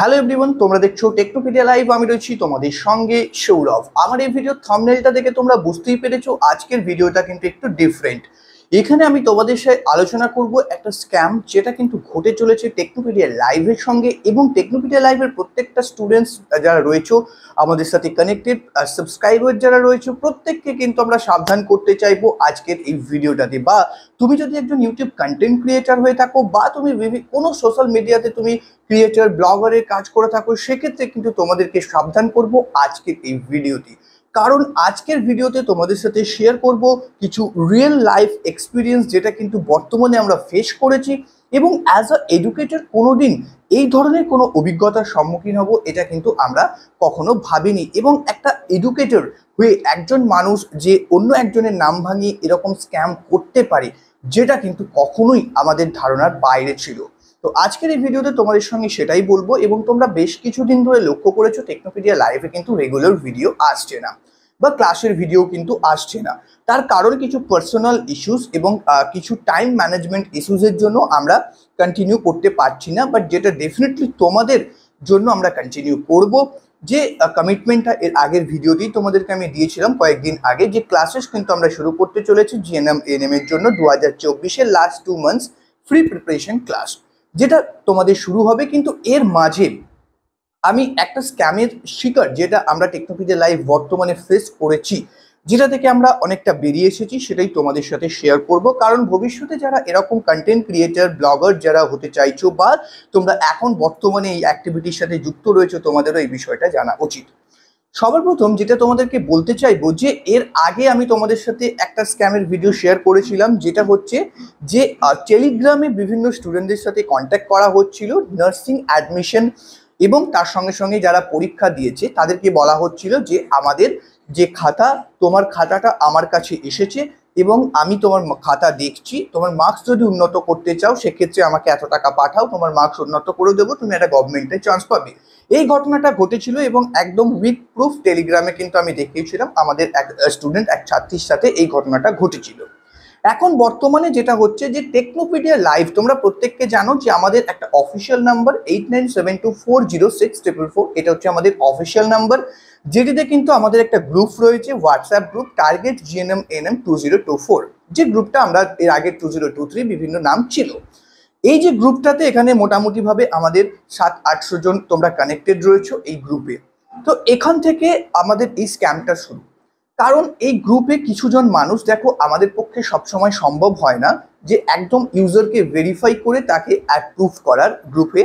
hello everyone তোমরা দেখছো Technopedia live আমি রয়েছি তোমাদের সঙ্গে সৌরভ আমার এই ভিডিও থামনেলটা দেখে তোমরা বুঝতেই পেরেছো আজকের ভিডিওটা কিন্তু একটু ডিফারেন্ট এখানে আমি তোমাদের সাথে আলোচনা করব একটা স্ক্যাম যেটা কিন্তু ঘটে চলেছে টেকনোপিডিয়া লাইভের সঙ্গে এবং টেকনোপিডিয়া লাইভের প্রত্যেকটা স্টুডেন্টস যারা রয়েছে আমাদের সাথে কানেক্টেড আর সাবস্ক্রাইবার যারা রয়েছে প্রত্যেককে কিন্তু আমরা সাবধান করতে চাইবো আজকের এই ভিডিওটাতে বা তুমি যদি একজন ইউটিউব কন্টেন্ট ক্রিয়েটার হয়ে থাকো বা তুমি কোনো সোশ্যাল মিডিয়াতে তুমি ক্রিয়েটার ব্লগারের কাজ করে থাকো সেক্ষেত্রে কিন্তু তোমাদেরকে সাবধান করব আজকের এই ভিডিওটি কারণ আজকের ভিডিওতে তোমাদের সাথে শেয়ার করব কিছু রিয়েল লাইফ এক্সপিরিয়েন্স যেটা কিন্তু বর্তমানে আমরা ফেস করেছি এবং অ্যাজ আ এডুকেটেড কোনো দিন এই ধরনের কোনো অভিজ্ঞতার সম্মুখীন হব এটা কিন্তু আমরা কখনো ভাবিনি এবং একটা এডুকেটর হয়ে একজন মানুষ যে অন্য একজনের নাম ভাঙিয়ে এরকম স্ক্যাম করতে পারে যেটা কিন্তু কখনোই আমাদের ধারণার বাইরে ছিল তো আজকের এই ভিডিওতে তোমাদের সঙ্গে সেটাই বলবো এবং তোমরা বেশ কিছুদিন ধরে লক্ষ্য করেছো টেকনোপিডিয়া লাইভে কিন্তু রেগুলার ভিডিও আসছে না বা ক্লাসের ভিডিও কিন্তু আসছে না তার কারণ কিছু পার্সোনাল ইস্যুস এবং কিছু টাইম ম্যানেজমেন্ট ইস্যুসের জন্য আমরা কন্টিনিউ করতে পারছি না বাট যেটা ডেফিনেটলি তোমাদের জন্য আমরা কন্টিনিউ করব যে কমিটমেন্টটা এর আগের ভিডিওতেই তোমাদেরকে আমি দিয়েছিলাম কয়েকদিন আগে যে ক্লাসেস কিন্তু আমরা শুরু করতে চলেছি জিএনএম এনএম এর জন্য দু হাজার চব্বিশের last two months free preparation class যেটা তোমাদের শুরু হবে কিন্তু এর মাঝে আমি একটা স্ক্যামের শিকার যেটা আমরা টেকনোপিডিয়া লাইভ বর্তমানে ফেস করেছি যেটা থেকে আমরা অনেকটা বেরিয়ে এসেছি সেটাই তোমাদের সাথে শেয়ার করব কারণ ভবিষ্যতে যারা এরকম কন্টেন্ট ক্রিয়েটার ব্লগার যারা হতে চাইছো বা তোমরা এখন বর্তমানে এই অ্যাক্টিভিটির সাথে যুক্ত রয়েছে তোমাদেরও এই বিষয়টা জানা উচিত সবার প্রথম যেটা তোমাদেরকে বলতে চাইবো যে এর আগে আমি তোমাদের সাথে একটা স্ক্যামের ভিডিও শেয়ার করেছিলাম যেটা হচ্ছে যে টেলিগ্রামে বিভিন্ন স্টুডেন্টদের সাথে কন্ট্যাক্ট করা হচ্ছিল নার্সিং অ্যাডমিশন এবং তার সঙ্গে সঙ্গে যারা পরীক্ষা দিয়েছে তাদেরকে বলা হচ্ছিল যে আমাদের যে খাতা তোমার খাতাটা আমার কাছে এসেছে এবং আমি তোমার খাতা দেখছি তোমার মার্কস যদি উন্নত করতে চাও সেক্ষেত্রে আমাকে এত টাকা পাঠাও তোমার মার্কস উন্নত করে দেবো তুমি একটা গভর্নমেন্টে চান্স পাবে এই ঘটনাটা ঘটেছিল এবং একদম উইথ প্রুফ টেলিগ্রামে কিন্তু আমি দেখিয়েছিলাম আমাদের এক স্টুডেন্ট এক ছাত্রীর সাথে এই ঘটনাটা ঘটেছিল এখন বর্তমানে যেটা হচ্ছে যে টেকনোপিডিয়া লাইভ তোমরা প্রত্যেককে জানো যে আমাদের একটা official number eight nine seven two four zero six triple four এটা হচ্ছে আমাদের অফিসিয়াল নাম্বার যেটিতে কিন্তু আমাদের একটা গ্রুপ রয়েছে WhatsApp group target GNM ANM two zero two four যে গ্রুপটা আমরা এর আগে টু জিরো টু থ্রি বিভিন্ন নাম ছিল এই যে গ্রুপটাতে এখানে মোটামুটিভাবে আমাদের সাত আটশো জন তোমরা কানেক্টেড রয়েছো এই গ্রুপে তো এখান থেকে আমাদের এই স্ক্যামটা শুরু কারণ এই গ্রুপে কিছুজন মানুষ দেখো আমাদের পক্ষে সবসময় সম্ভব হয় না যে একদম ইউজারকে ভেরিফাই করে তাকে অ্যাপ্রুভ করার গ্রুপে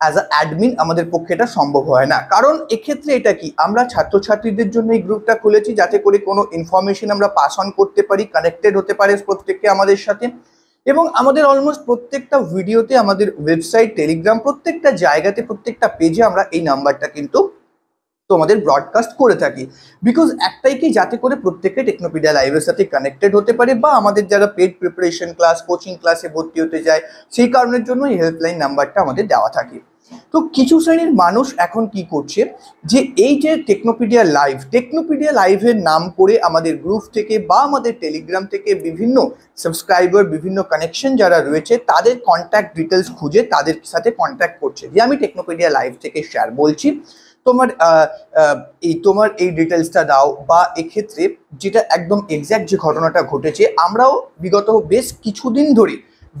অ্যাজ আ অ্যাডমিন আমাদের পক্ষে এটা সম্ভব হয় না কারণ এক্ষেত্রে এটা কি আমরা ছাত্রছাত্রীদের জন্য এই গ্রুপটা খুলেছি যাতে করে কোনো ইনফরমেশন আমরা পাস অন করতে পারি কানেক্টেড হতে পারে প্রত্যেককে আমাদের সাথে এবং আমাদের অলমোস্ট প্রত্যেকটা ভিডিওতে আমাদের ওয়েবসাইট টেলিগ্রাম প্রত্যেকটা জায়গাতে প্রত্যেকটা পেজে আমরা এই নাম্বারটা কিন্তু তোমাদের ব্রডকাস্ট করে থাকি বিকজ একটাই কি যাতে করে প্রত্যেকে টেকনোপিডিয়া লাইভের সাথে কানেক্টেড হতে পারে বা আমাদের যারা পেড প্রিপারেশন ক্লাস কোচিং ক্লাসে ভর্তি হতে যায় সেই কারণের জন্য এই হেল্পলাইন নাম্বারটা আমাদের দেওয়া থাকে তো কিছু শ্রেণীর মানুষ এখন কি করছে যে এই যে টেকনোপিডিয়া লাইভ টেকনোপিডিয়া লাইভের নাম করে আমাদের গ্রুপ থেকে বা আমাদের টেলিগ্রাম থেকে বিভিন্ন সাবস্ক্রাইবার বিভিন্ন কানেকশন যারা রয়েছে তাদের কন্ট্যাক্ট ডিটেলস খুঁজে তাদের সাথে কন্ট্যাক্ট করছে যে আমি টেকনোপিডিয়া লাইভ থেকে শেয়ার বলছি তোমার এই তোমার এই ডিটেলসটা দাও বা এক্ষেত্রে যেটা একদম এক্স্যাক্ট যে ঘটনাটা ঘটেছে আমরাও বিগত বেশ কিছুদিন ধরে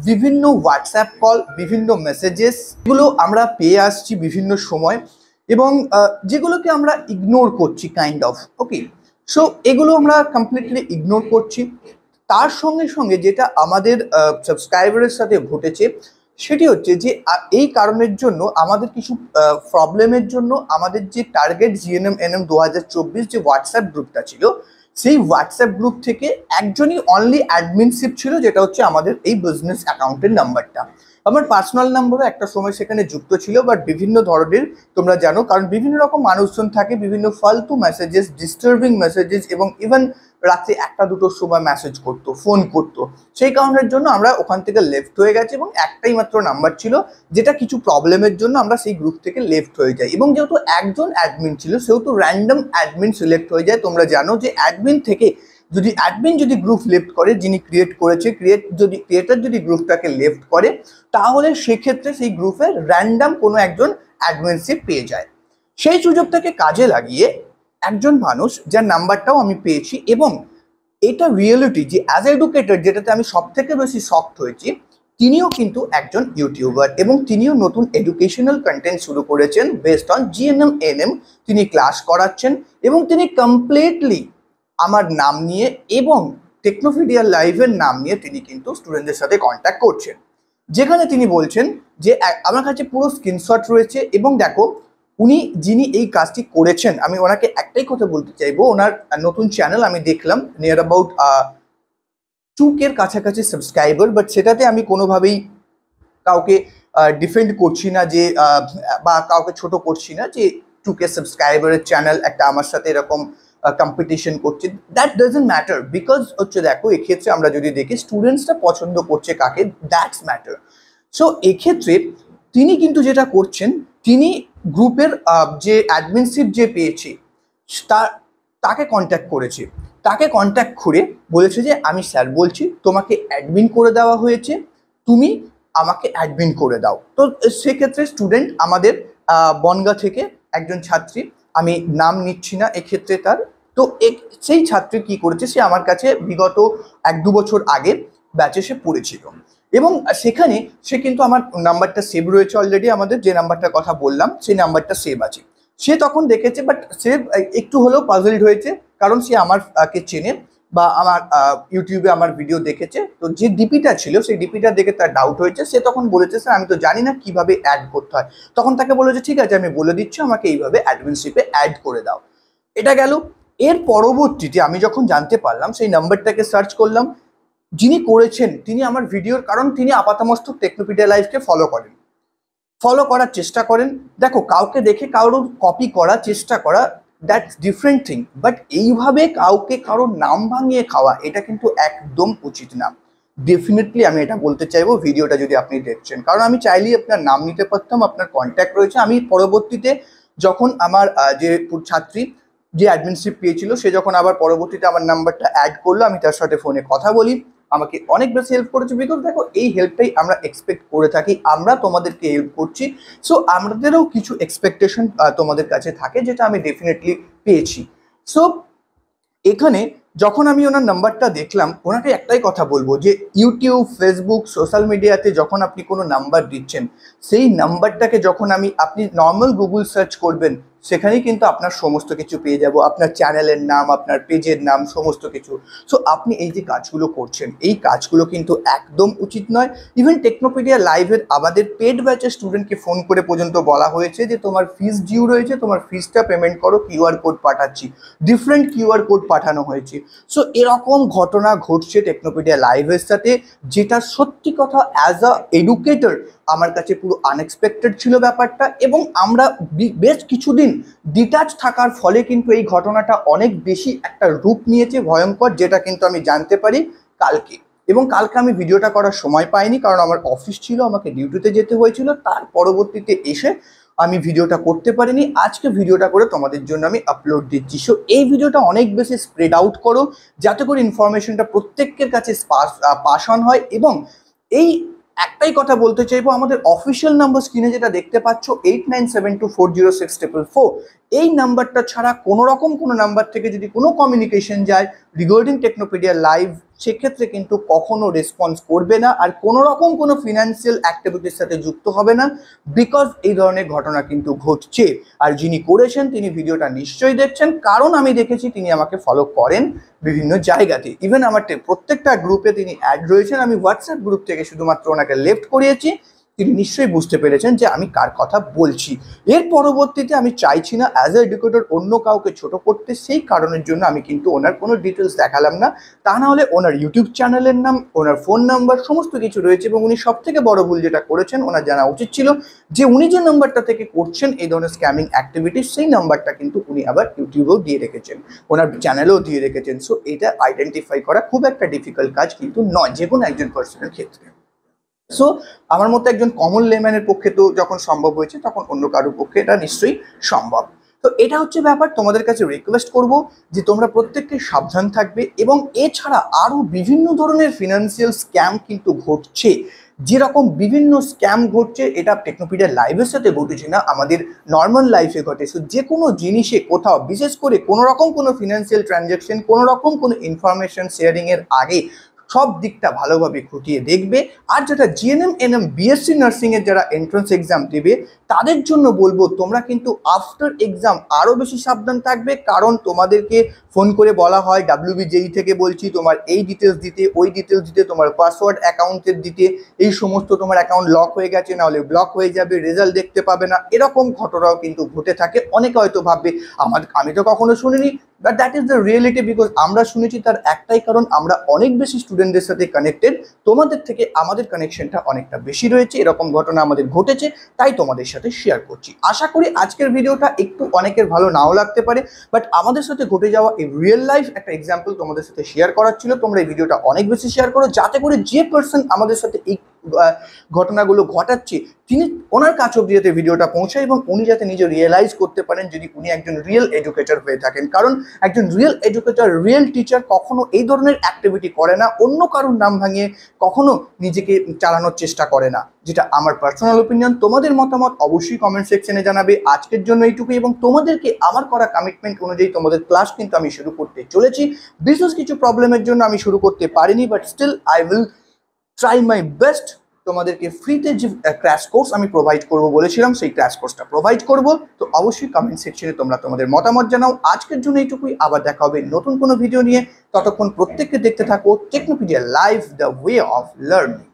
বিভিন্ন হোয়াটসঅ্যাপ কল বিভিন্ন মেসেজেস এগুলো আমরা পেয়ে আসছি বিভিন্ন সময় এবং যেগুলোকে আমরা ইগনোর করছি কাইন্ড অফ ওকে সো এগুলো আমরা কমপ্লিটলি ইগনোর করছি তার সঙ্গে সঙ্গে যেটা আমাদের সাবস্ক্রাইবারের সাথে ঘটেছে সেটি হচ্ছে যে এই কারণের জন্য আমাদের কিছু প্রবলেমের জন্য আমাদের যে টার্গেট জিএনএম এনএম দু যে হোয়াটসঅ্যাপ গ্রুপটা ছিল সেই হোয়াটসঅ্যাপ গ্রুপ থেকে একজনই অনলি অ্যাডমিনশিপ ছিল যেটা হচ্ছে আমাদের এই বিজনেস অ্যাকাউন্টের নাম্বারটা আমার পার্সোনাল নাম্বারও একটা সময় সেখানে যুক্ত ছিল বাট বিভিন্ন ধরনের তোমরা জানো কারণ বিভিন্ন রকম মানুষজন থাকে বিভিন্ন ফালতু মেসেজেস ডিস্টার্বিং মেসেজেস এবং ইভেন রাত্রে একটা দুটোর সময় মেসেজ করতো ফোন করতো সেই কারণের জন্য আমরা ওখান থেকে লেফট হয়ে গেছি এবং একটাই মাত্র নাম্বার ছিল যেটা কিছু প্রবলেমের জন্য আমরা সেই গ্রুপ থেকে লেফট হয়ে যাই এবং যেহেতু একজন অ্যাডমিন ছিল সেহেতু র্যান্ডম অ্যাডমিন সিলেক্ট হয়ে যায় তোমরা জানো যে অ্যাডমিন থেকে যদি অ্যাডমিন যদি গ্রুপ লেফট করে যিনি ক্রিয়েট করেছে ক্রিয়েট যদি ক্রিয়েটার যদি গ্রুপটাকে লেফট করে তাহলে সেক্ষেত্রে সেই গ্রুপে র্যান্ডাম কোনো একজন অ্যাডমিনশিপ পেয়ে যায় সেই সুযোগটাকে কাজে লাগিয়ে একজন মানুষ যার নাম্বারটাও আমি পেয়েছি এবং এটা রিয়েলিটি যে অ্যাজ এডুকেটর যেটাতে আমি সব থেকে বেশি সফট হয়েছি তিনিও কিন্তু একজন ইউটিউবার এবং তিনিও নতুন এডুকেশনাল কন্টেন্ট শুরু করেছেন বেসড অন জিএনএম এনএম তিনি ক্লাস করাচ্ছেন এবং তিনি কমপ্লিটলি আমার নাম নিয়ে এবং টেকনোফিডিয়া লাইভের নাম নিয়ে তিনি কিন্তু স্টুডেন্টদের সাথে কন্ট্যাক্ট করছেন যেখানে তিনি বলছেন যে আমার কাছে পুরো স্ক্রিনশট রয়েছে এবং দেখো উনি যিনি এই কাজটি করেছেন আমি ওনাকে একটাই কথা বলতে চাইবো ওনার নতুন চ্যানেল আমি দেখলাম নিয়ার অ্যাবাউট টুকের কাছাকাছি সাবস্ক্রাইবার বাট সেটাতে আমি কোনোভাবেই কাউকে ডিফেন্ড করছি না যে বা কাউকে ছোট করছি না যে টুকে সাবস্ক্রাইবারের চ্যানেল একটা আমার সাথে এরকম কম্পিটিশন করছে দ্যাট ডাজেন্ট ম্যাটার বিকজ হচ্ছে দেখো এক্ষেত্রে আমরা যদি দেখি স্টুডেন্টসরা পছন্দ করছে কাকে দ্যাটস ম্যাটার সো এক্ষেত্রে তিনি কিন্তু যেটা করছেন তিনি গ্রুপের যে অ্যাডমিনশিপ যে পেয়েছে তার তাকে কন্ট্যাক্ট করেছে তাকে কন্ট্যাক্ট করে বলেছে যে আমি স্যার বলছি তোমাকে অ্যাডমিন করে দেওয়া হয়েছে তুমি আমাকে অ্যাডমিন করে দাও তো সেক্ষেত্রে স্টুডেন্ট আমাদের বনগা থেকে একজন ছাত্রী আমি নাম নিচ্ছি না এক্ষেত্রে তার তো সেই ছাত্রী কি করেছে সে আমার কাছে বিগত এক দু বছর আগে ব্যাচে সে পড়েছিল এবং সেখানে সে কিন্তু আমার নাম্বারটা সেভ রয়েছে অলরেডি আমাদের যে নাম্বারটার কথা বললাম সেই নাম্বারটা সেভ আছে সে তখন দেখেছে বাট সে একটু হলেও পাজল হয়েছে কারণ সে আমার আমারকে চেনে বা আমার ইউটিউবে আমার ভিডিও দেখেছে তো যে ডিপিটা ছিল সেই ডিপিটা দেখে তার ডাউট হয়েছে সে তখন বলেছে স্যার আমি তো জানি না কিভাবে অ্যাড করতে হয় তখন তাকে বলেছে ঠিক আছে আমি বলে দিচ্ছি আমাকে এইভাবে অ্যাডমিনশিপে অ্যাড করে দাও এটা গেল এর পরবর্তীতে আমি যখন জানতে পারলাম সেই নাম্বারটাকে সার্চ করলাম যিনি করেছেন তিনি আমার ভিডিওর কারণ তিনি আপাতমস্ত টেকনোপিডিয়া লাইফকে ফলো করেন ফলো করার চেষ্টা করেন দেখো কাউকে দেখে কারোর কপি করা চেষ্টা করা দ্যাটস ডিফারেন্ট থিং বাট এইভাবে কাউকে কারোর নাম ভাঙিয়ে খাওয়া এটা কিন্তু একদম উচিত না ডেফিনেটলি আমি এটা বলতে চাইবো ভিডিওটা যদি আপনি দেখছেন কারণ আমি চাইলেই আপনার নাম নিতে পারতাম আপনার কন্ট্যাক্ট রয়েছে আমি পরবর্তীতে যখন আমার যে ছাত্রী যে অ্যাডমিনশিপ পেয়েছিল সে যখন আবার পরবর্তীতে আমার নাম্বারটা অ্যাড করলো আমি তার সাথে ফোনে কথা বলি আমাকে অনেক বেশি হেল্প করেছে বিকজ দেখো এই হেল্পটাই আমরা এক্সপেক্ট করে থাকি আমরা তোমাদেরকে হেল্প করছি সো আমাদেরও কিছু এক্সপেকটেশন তোমাদের কাছে থাকে যেটা আমি ডেফিনেটলি পেয়েছি সো এখানে যখন আমি ওনার নাম্বারটা দেখলাম ওনাকে একটাই কথা বলবো যে ইউটিউব ফেসবুক সোশ্যাল মিডিয়াতে যখন আপনি কোনো নাম্বার দিচ্ছেন সেই নাম্বারটাকে যখন আমি আপনি নর্মাল গুগল সার্চ করবেন সেখানেই কিন্তু আপনার সমস্ত কিছু পেয়ে যাব আপনার চ্যানেলের নাম আপনার পেজের নাম সমস্ত কিছু সো আপনি এই যে কাজগুলো করছেন এই কাজগুলো কিন্তু একদম উচিত নয় ইভেন টেকনোপিডিয়া লাইভের আমাদের পেড ব্যাচের স্টুডেন্টকে ফোন করে পর্যন্ত বলা হয়েছে যে তোমার ফিস ডিউ রয়েছে তোমার ফিসটা পেমেন্ট করো কিউআর কোড পাঠাচ্ছি ডিফারেন্ট কিউআর কোড পাঠানো হয়েছে সো এরকম ঘটনা ঘটছে টেকনোপিডিয়া লাইভের সাথে যেটা সত্যি কথা অ্যাজ আ এডুকেটর আমার কাছে পুরো আনএক্সপেক্টেড ছিল ব্যাপারটা এবং আমরা বেশ কিছুদিন ডিটাচ থাকার ফলে কিন্তু এই ঘটনাটা অনেক বেশি একটা রূপ নিয়েছে ভয়ঙ্কর যেটা কিন্তু আমি জানতে পারি কালকে এবং কালকে আমি ভিডিওটা করার সময় পাইনি কারণ আমার অফিস ছিল আমাকে ডিউটিতে যেতে হয়েছিল তার পরবর্তীতে এসে আমি ভিডিওটা করতে পারিনি আজকে ভিডিওটা করে তোমাদের জন্য আমি আপলোড দিচ্ছি সো এই ভিডিওটা অনেক বেশি স্প্রেড আউট করো যাতে করে ইনফরমেশনটা প্রত্যেকের কাছে পাস অন হয় এবং এই একটাই কথা বলতে চাইবো আমাদের অফিসিয়াল নাম্বার স্ক্রিনে যেটা দেখতে পাচ্ছ eight nine seven two four zero six four এই নাম্বারটা ছাড়া কোনো রকম কোনো নাম্বার থেকে যদি কোনো কমিউনিকেশন যায় রিগার্ডিং টেকনোপিডিয়া লাইভ সেক্ষেত্রে কিন্তু কখনো রেসপন্স করবে না আর কোনো রকম কোনো ফিনান্সিয়াল অ্যাক্টিভিটির সাথে যুক্ত হবে না বিকজ এই ধরনের ঘটনা কিন্তু ঘটছে আর যিনি করেছেন তিনি ভিডিওটা নিশ্চয়ই দেখছেন কারণ আমি দেখেছি তিনি আমাকে ফলো করেন বিভিন্ন জায়গাতে ইভেন আমার প্রত্যেকটা গ্রুপে তিনি অ্যাড রয়েছেন আমি হোয়াটসঅ্যাপ গ্রুপ থেকে শুধুমাত্র ওনাকে লেফট করিয়েছি তিনি নিশ্চয়ই বুঝতে পেরেছেন যে আমি কার কথা বলছি এর পরবর্তীতে আমি চাইছি না অ্যাজ এ এডুকেটর অন্য কাউকে ছোট করতে সেই কারণের জন্য আমি কিন্তু ওনার কোনো ডিটেলস দেখালাম না তা না হলে ওনার ইউটিউব চ্যানেলের নাম ওনার ফোন নাম্বার সমস্ত কিছু রয়েছে এবং উনি সব থেকে বড় ভুল যেটা করেছেন ওনার জানা উচিত ছিল যে উনি যে নাম্বারটা থেকে করছেন এই ধরনের স্ক্যামিং অ্যাক্টিভিটিস সেই নাম্বারটা কিন্তু উনি আবার ইউটিউবেও দিয়ে রেখেছেন ওনার চ্যানেলেও দিয়ে রেখেছেন সো এটা আইডেন্টিফাই করা খুব একটা ডিফিকাল্ট কাজ কিন্তু নয় যে কোনো একজন পার্সনের ক্ষেত্রে সো আমার মতো একজন কমন লেম্যানের পক্ষে তো যখন সম্ভব হয়েছে তখন অন্য কারোর পক্ষে এটা নিশ্চয়ই সম্ভব তো এটা হচ্ছে ব্যাপার তোমাদের কাছে রিকোয়েস্ট করব যে তোমরা প্রত্যেককে সাবধান থাকবে এবং এছাড়া আরও বিভিন্ন ধরনের ফিনান্সিয়াল স্ক্যাম কিন্তু ঘটছে যেরকম বিভিন্ন স্ক্যাম ঘটছে এটা টেকনোপিডিয়া লাইভের সাথে ঘটেছে না আমাদের নর্মাল লাইফে ঘটে সো যে কোনো জিনিসে কোথাও বিশেষ করে কোনো রকম কোনো ফিনান্সিয়াল ট্রানজ্যাকশন কোনো রকম কোনো ইনফরমেশন শেয়ারিংয়ের আগে সব দিকটা ভালোভাবে খুঁটিয়ে দেখবে আর যেটা জিএনএম এনএম বিএসসি নার্সিংয়ের যারা এন্ট্রান্স এক্সাম দেবে তাদের জন্য বলবো তোমরা কিন্তু আফটার এক্সাম আরও বেশি সাবধান থাকবে কারণ তোমাদেরকে ফোন করে বলা হয় বিজেই থেকে বলছি তোমার এই ডিটেলস দিতে ওই ডিটেলস দিতে তোমার পাসওয়ার্ড অ্যাকাউন্টের দিতে এই সমস্ত তোমার অ্যাকাউন্ট লক হয়ে গেছে নাহলে ব্লক হয়ে যাবে রেজাল্ট দেখতে পাবে না এরকম ঘটনাও কিন্তু ঘটে থাকে অনেকে হয়তো ভাববে আমার আমি তো কখনো শুনিনি but that is the reality because আমরা শুনেছি তার একটাই কারণ আমরা অনেক বেশি স্টুডেন্টদের সাথে কানেক্টেড তোমাদের থেকে আমাদের কানেকশনটা অনেকটা বেশি রয়েছে এরকম ঘটনা আমাদের ঘটেছে তাই তোমাদের সাথে সাথে শেয়ার করছি আশা করি আজকের ভিডিওটা একটু অনেকের ভালো নাও লাগতে পারে বাট আমাদের সাথে ঘটে যাওয়া এই রিয়েল লাইফ একটা এক্সাম্পল তোমাদের সাথে শেয়ার করার ছিল তোমরা এই ভিডিওটা অনেক বেশি শেয়ার করো যাতে করে যে পার্সন আমাদের সাথে এই ঘটনাগুলো ঘটাচ্ছে তিনি ওনার কাছ অব্দি যাতে ভিডিওটা পৌঁছায় এবং উনি যাতে নিজে রিয়েলাইজ করতে পারেন যদি উনি একজন রিয়েল এডুকেটর হয়ে থাকেন কারণ একজন রিয়েল এডুকেটর রিয়েল টিচার কখনো এই ধরনের অ্যাক্টিভিটি করে না অন্য কারোর নাম ভাঙিয়ে কখনো নিজেকে চালানোর চেষ্টা করে না যেটা আমার পার্সোনাল ওপিনিয়ন তোমাদের মতামত অবশ্যই কমেন্ট সেকশনে জানাবে আজকের জন্য এইটুকুই এবং তোমাদেরকে আমার করা কমিটমেন্ট অনুযায়ী তোমাদের ক্লাস কিন্তু আমি শুরু করতে চলেছি বিশেষ কিছু প্রবলেমের জন্য আমি শুরু করতে পারিনি but still I will try my best তোমাদেরকে ফ্রিতে যে ক্র্যাশ কোর্স আমি প্রোভাইড করবো বলেছিলাম সেই ক্র্যাশ কোর্সটা প্রোভাইড করব তো অবশ্যই কমেন্ট সেকশনে তোমরা তোমাদের মতামত জানাও আজকের জন্য এইটুকুই আবার দেখা হবে নতুন কোনো ভিডিও নিয়ে ততক্ষণ প্রত্যেককে দেখতে থাকো Technopedia live the way of learning